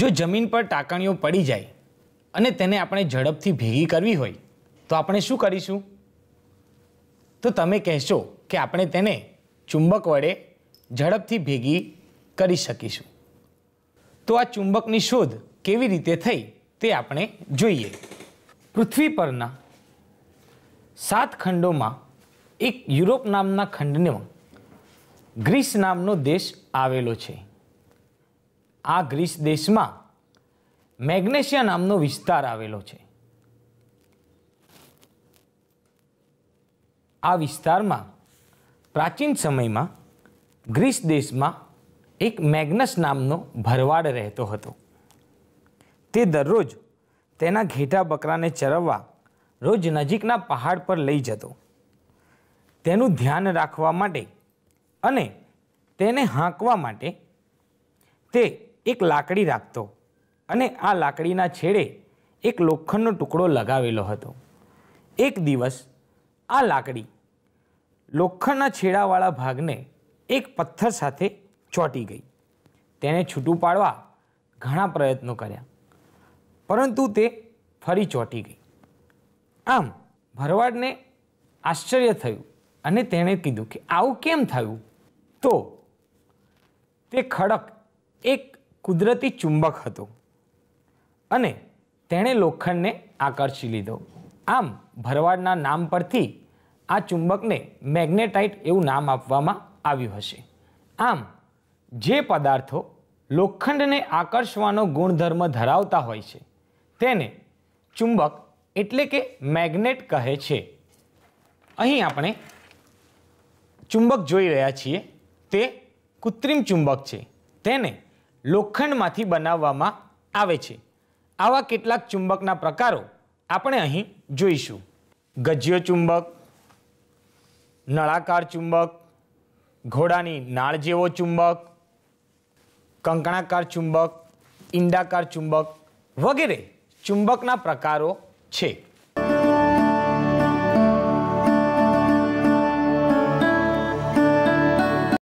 જો જમીન પર ટાંકણીઓ પડી જાય અને તેને આપણે ઝડપથી ભેગી કરવી હોય તો આપણે શું કરીશું તો તમે કહેશો કે આપણે તેને ચુંબક વડે ઝડપથી ભેગી કરી શકીશું તો આ ચુંબકની શોધ કેવી રીતે થઈ તે આપણે જોઈએ પૃથ્વી પરના સાત ખંડોમાં એક યુરોપ નામના ખંડને ગ્રીસ નામનો દેશ આવેલો છે આ ગ્રીસ દેશમાં મેગ્નેશિયા નામનો વિસ્તાર આવેલો છે આ વિસ્તારમાં પ્રાચીન સમયમાં ગ્રીસ દેશમાં એક મેગ્નસ નામનો ભરવાડ રહેતો હતો તે દરરોજ તેના ઘેટા બકરાને ચરવવા રોજ નજીકના પહાડ પર લઈ જતો તેનું ધ્યાન રાખવા માટે અને તેને હાંકવા માટે તે એક લાકડી રાખતો અને આ લાકડીના છેડે એક લોખંડનો ટુકડો લગાવેલો હતો એક દિવસ આ લાકડી લોખંડના છેડાવાળા ભાગને એક પથ્થર સાથે ચોંટી ગઈ તેને છૂટું પાડવા ઘણા પ્રયત્નો કર્યા પરંતુ તે ફરી ચોંટી ગઈ આમ ભરવાડને આશ્ચર્ય થયું અને તેણે કીધું કે આવું કેમ થયું તો તે ખડક એક કુદરતી ચુંબક હતો અને તેણે લોખંડને આકર્ષી લીધો આમ ભરવાડના નામ પરથી આ ચુંબકને મેગ્નેટાઇટ એવું નામ આપવામાં આવ્યું હશે આમ જે પદાર્થો લોખંડને આકર્ષવાનો ગુણધર્મ ધરાવતા હોય છે તેને ચુંબક એટલે કે મેગ્નેટ કહે છે અહીં આપણે ચુંબક જોઈ રહ્યા છીએ તે કૃત્રિમ ચુંબક છે તેને લોખંડમાંથી બનાવવામાં આવે છે આવા કેટલાક ચુંબકના પ્રકારો આપણે અહીં જોઈશું ગજ્યો ચુંબક નળાકાર ચુંબક ઘોડાની નાળ જેવો ચુંબક કંકણાકાર ચુંબક ઈંડાકાર ચુંબક વગેરે ચુંબકના પ્રકારો છે